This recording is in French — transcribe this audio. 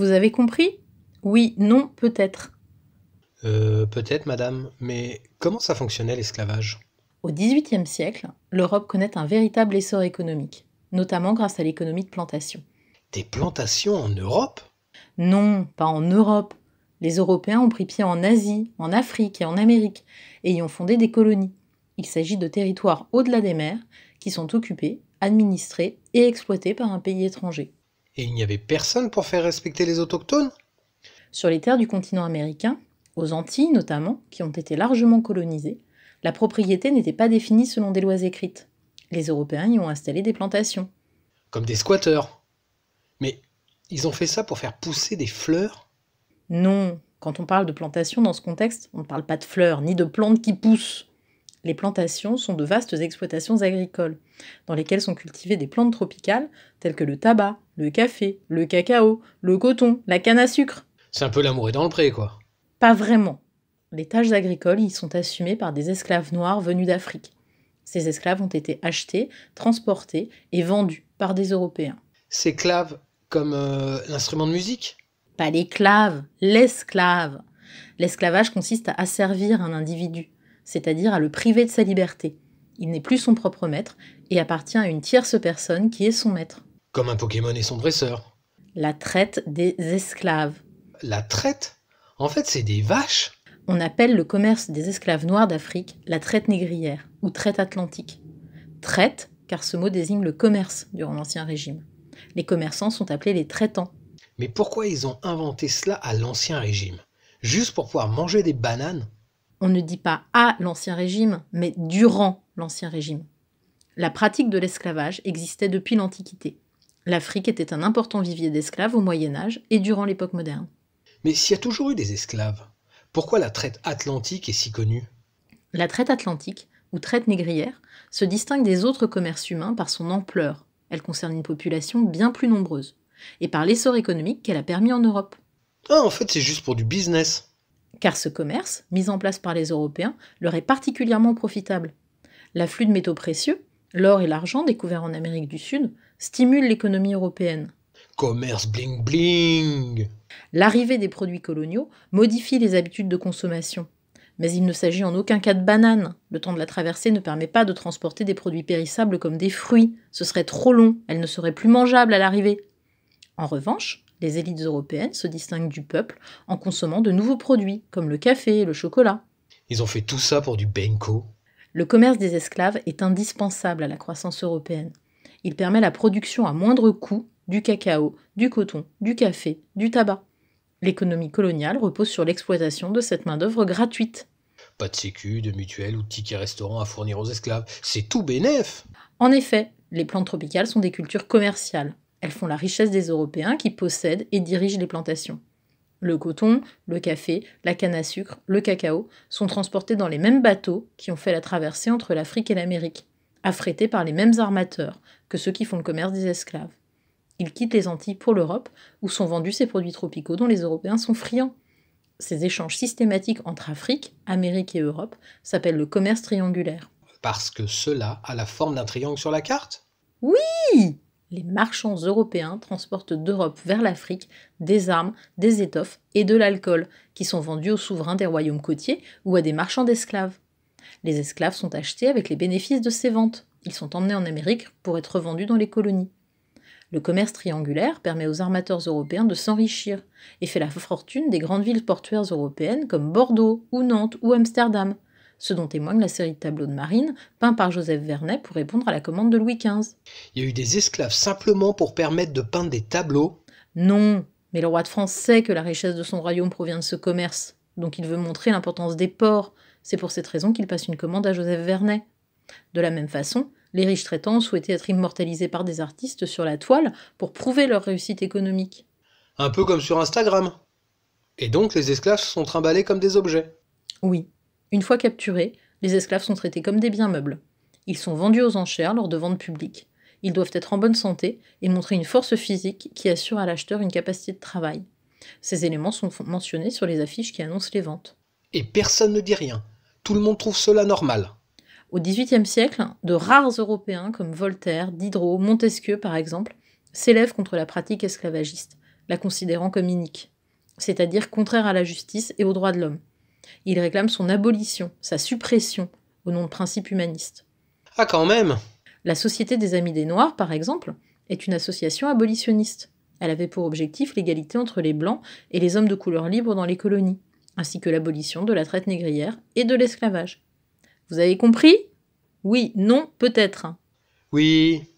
Vous avez compris Oui, non, peut-être. Euh, peut-être, madame, mais comment ça fonctionnait l'esclavage Au XVIIIe siècle, l'Europe connaît un véritable essor économique, notamment grâce à l'économie de plantation. Des plantations en Europe Non, pas en Europe. Les Européens ont pris pied en Asie, en Afrique et en Amérique, et y ont fondé des colonies. Il s'agit de territoires au-delà des mers qui sont occupés, administrés et exploités par un pays étranger. Et il n'y avait personne pour faire respecter les autochtones Sur les terres du continent américain, aux Antilles notamment, qui ont été largement colonisées, la propriété n'était pas définie selon des lois écrites. Les Européens y ont installé des plantations. Comme des squatteurs. Mais ils ont fait ça pour faire pousser des fleurs Non, quand on parle de plantation dans ce contexte, on ne parle pas de fleurs ni de plantes qui poussent. Les plantations sont de vastes exploitations agricoles, dans lesquelles sont cultivées des plantes tropicales telles que le tabac, le café, le cacao, le coton, la canne à sucre. C'est un peu l'amour est dans le pré, quoi. Pas vraiment. Les tâches agricoles y sont assumées par des esclaves noirs venus d'Afrique. Ces esclaves ont été achetés, transportés et vendus par des Européens. Ces claves comme euh, l'instrument de musique Pas claves, l'esclave. L'esclavage consiste à asservir un individu, c'est-à-dire à le priver de sa liberté. Il n'est plus son propre maître et appartient à une tierce personne qui est son maître. Comme un Pokémon et son dresseur. La traite des esclaves. La traite En fait, c'est des vaches On appelle le commerce des esclaves noirs d'Afrique la traite négrière ou traite atlantique. Traite, car ce mot désigne le commerce durant l'Ancien Régime. Les commerçants sont appelés les traitants. Mais pourquoi ils ont inventé cela à l'Ancien Régime Juste pour pouvoir manger des bananes on ne dit pas à l'Ancien Régime, mais durant l'Ancien Régime. La pratique de l'esclavage existait depuis l'Antiquité. L'Afrique était un important vivier d'esclaves au Moyen Âge et durant l'époque moderne. Mais s'il y a toujours eu des esclaves, pourquoi la traite atlantique est si connue La traite atlantique, ou traite négrière, se distingue des autres commerces humains par son ampleur. Elle concerne une population bien plus nombreuse, et par l'essor économique qu'elle a permis en Europe. Ah, en fait, c'est juste pour du business car ce commerce, mis en place par les Européens, leur est particulièrement profitable. L'afflux de métaux précieux, l'or et l'argent découverts en Amérique du Sud, stimule l'économie européenne. Commerce bling bling L'arrivée des produits coloniaux modifie les habitudes de consommation. Mais il ne s'agit en aucun cas de bananes. Le temps de la traversée ne permet pas de transporter des produits périssables comme des fruits. Ce serait trop long, elles ne seraient plus mangeables à l'arrivée. En revanche, les élites européennes se distinguent du peuple en consommant de nouveaux produits, comme le café et le chocolat. Ils ont fait tout ça pour du Benko. Le commerce des esclaves est indispensable à la croissance européenne. Il permet la production à moindre coût du cacao, du coton, du café, du tabac. L'économie coloniale repose sur l'exploitation de cette main-d'œuvre gratuite. Pas de sécu, de mutuelle ou de tickets restaurants à fournir aux esclaves. C'est tout bénef En effet, les plantes tropicales sont des cultures commerciales. Elles font la richesse des Européens qui possèdent et dirigent les plantations. Le coton, le café, la canne à sucre, le cacao sont transportés dans les mêmes bateaux qui ont fait la traversée entre l'Afrique et l'Amérique, affrétés par les mêmes armateurs que ceux qui font le commerce des esclaves. Ils quittent les Antilles pour l'Europe, où sont vendus ces produits tropicaux dont les Européens sont friands. Ces échanges systématiques entre Afrique, Amérique et Europe s'appellent le commerce triangulaire. Parce que cela a la forme d'un triangle sur la carte Oui les marchands européens transportent d'Europe vers l'Afrique des armes, des étoffes et de l'alcool, qui sont vendus aux souverains des royaumes côtiers ou à des marchands d'esclaves. Les esclaves sont achetés avec les bénéfices de ces ventes. Ils sont emmenés en Amérique pour être vendus dans les colonies. Le commerce triangulaire permet aux armateurs européens de s'enrichir et fait la fortune des grandes villes portuaires européennes comme Bordeaux ou Nantes ou Amsterdam ce dont témoigne la série de tableaux de marine peints par Joseph Vernet pour répondre à la commande de Louis XV. Il y a eu des esclaves simplement pour permettre de peindre des tableaux Non, mais le roi de France sait que la richesse de son royaume provient de ce commerce, donc il veut montrer l'importance des ports. C'est pour cette raison qu'il passe une commande à Joseph Vernet. De la même façon, les riches traitants ont souhaité être immortalisés par des artistes sur la toile pour prouver leur réussite économique. Un peu comme sur Instagram. Et donc les esclaves sont trimballés comme des objets. Oui, une fois capturés, les esclaves sont traités comme des biens meubles. Ils sont vendus aux enchères lors de ventes publiques. Ils doivent être en bonne santé et montrer une force physique qui assure à l'acheteur une capacité de travail. Ces éléments sont mentionnés sur les affiches qui annoncent les ventes. Et personne ne dit rien. Tout le monde trouve cela normal. Au XVIIIe siècle, de rares Européens comme Voltaire, Diderot, Montesquieu par exemple, s'élèvent contre la pratique esclavagiste, la considérant comme inique, c'est-à-dire contraire à la justice et aux droits de l'homme. Il réclame son abolition, sa suppression, au nom de principes humanistes. Ah quand même La Société des Amis des Noirs, par exemple, est une association abolitionniste. Elle avait pour objectif l'égalité entre les Blancs et les hommes de couleur libre dans les colonies, ainsi que l'abolition de la traite négrière et de l'esclavage. Vous avez compris Oui, non, peut-être. Oui,